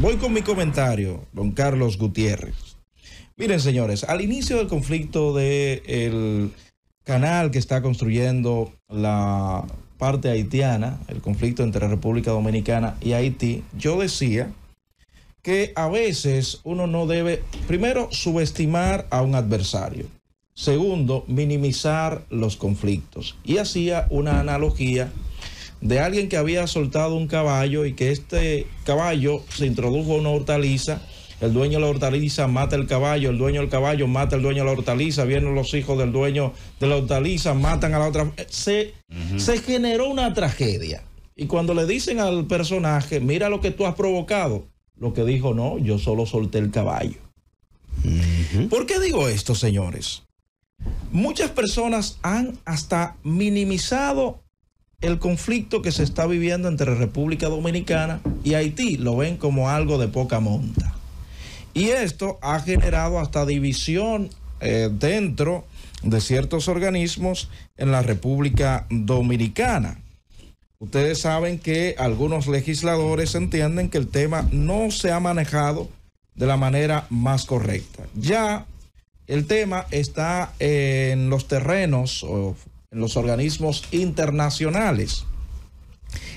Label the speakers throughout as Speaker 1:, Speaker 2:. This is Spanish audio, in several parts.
Speaker 1: Voy con mi comentario, don Carlos Gutiérrez. Miren, señores, al inicio del conflicto del canal que está construyendo la parte haitiana, el conflicto entre República Dominicana y Haití, yo decía que a veces uno no debe, primero, subestimar a un adversario. Segundo, minimizar los conflictos. Y hacía una analogía de alguien que había soltado un caballo y que este caballo se introdujo a una hortaliza. El dueño de la hortaliza mata el caballo, el dueño del caballo mata al dueño de la hortaliza, vienen los hijos del dueño de la hortaliza, matan a la otra. Eh, se, generó una tragedia. Y cuando le dicen al personaje, mira lo que tú has provocado, lo que dijo, no, yo solo solté el caballo. ¿Por qué digo esto, señores? Muchas personas han hasta minimizado el conflicto que se está viviendo entre República Dominicana y Haití lo ven como algo de poca monta. Y esto ha generado hasta división eh, dentro de ciertos organismos en la República Dominicana. Ustedes saben que algunos legisladores entienden que el tema no se ha manejado de la manera más correcta. Ya el tema está en los terrenos o en los organismos internacionales.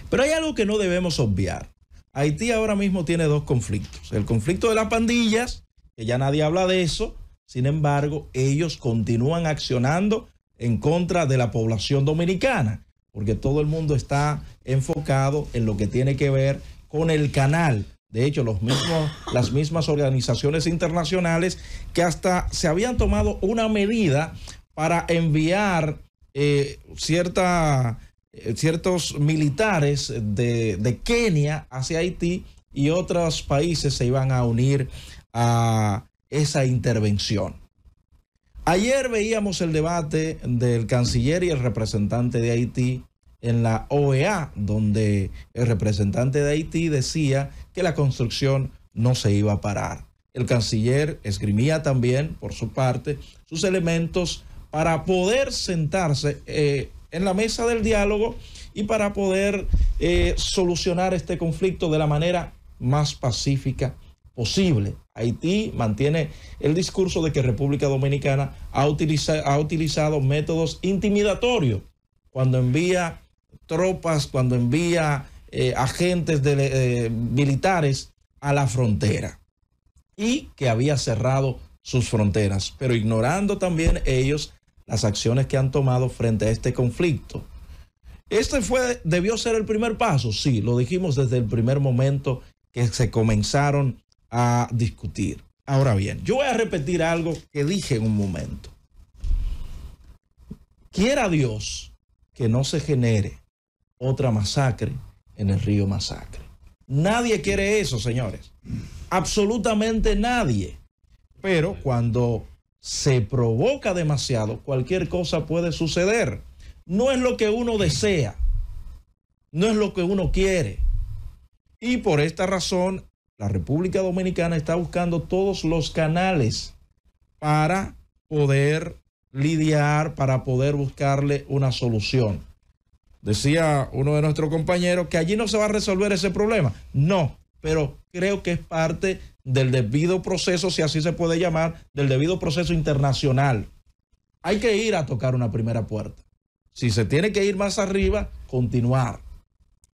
Speaker 1: Pero hay algo que no debemos obviar. Haití ahora mismo tiene dos conflictos. El conflicto de las pandillas, que ya nadie habla de eso, sin embargo, ellos continúan accionando en contra de la población dominicana, porque todo el mundo está enfocado en lo que tiene que ver con el canal. De hecho, los mismos, las mismas organizaciones internacionales que hasta se habían tomado una medida para enviar eh, eh, ciertos militares de, de, Kenia hacia Haití y otros países se iban a unir a esa intervención. Ayer veíamos el debate del canciller y el representante de Haití en la OEA, donde el representante de Haití decía que la construcción no se iba a parar. El canciller esgrimía también, por su parte, sus elementos para poder sentarse eh, en la mesa del diálogo y para poder eh, solucionar este conflicto de la manera más pacífica posible. Haití mantiene el discurso de que República Dominicana ha, utilizado métodos intimidatorios cuando envía tropas, cuando envía eh, agentes militares a la frontera y que había cerrado sus fronteras, pero ignorando también ellos las acciones que han tomado frente a este conflicto. Este fue, debió ser el primer paso, sí, lo dijimos desde el primer momento que se comenzaron a discutir. Ahora bien, yo voy a repetir algo que dije en un momento. Quiera Dios que no se genere otra masacre en el río Masacre. Nadie quiere eso, señores. Absolutamente nadie. Pero cuando se provoca demasiado, cualquier cosa puede suceder. No es lo que uno desea, no es lo que uno quiere. Y por esta razón, la República Dominicana está buscando todos los canales para poder lidiar, para poder buscarle una solución. Decía uno de nuestros compañeros que allí no se va a resolver ese problema. No, pero creo que es parte del debido proceso, si así se puede llamar, del debido proceso internacional. Hay que ir a tocar una primera puerta. Si se tiene que ir más arriba, continuar.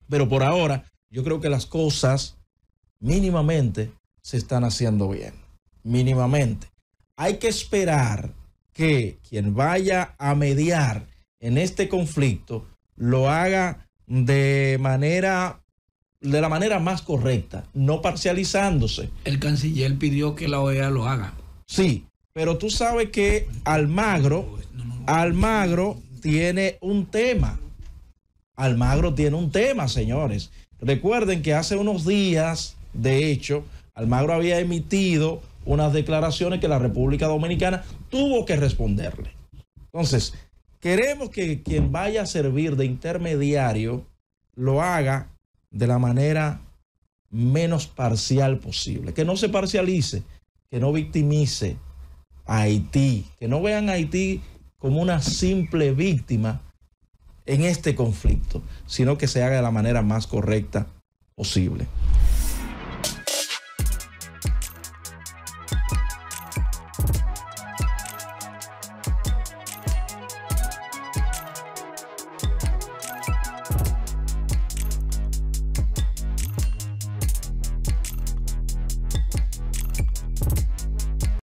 Speaker 1: Pero por ahora, yo creo que las cosas mínimamente se están haciendo bien. Mínimamente. Hay que esperar que quien vaya a mediar en este conflicto lo haga de manera de la manera más correcta, no parcializándose. El canciller pidió que la OEA lo haga. Sí, pero tú sabes que Almagro, Almagro tiene un tema. Almagro tiene un tema, señores. Recuerden que hace unos días, de hecho, Almagro había emitido unas declaraciones que la República Dominicana tuvo que responderle. Entonces, queremos que quien vaya a servir de intermediario lo haga de la manera menos parcial posible, que no se parcialice, que no victimice a Haití, que no vean a Haití como una simple víctima en este conflicto, sino que se haga de la manera más correcta posible.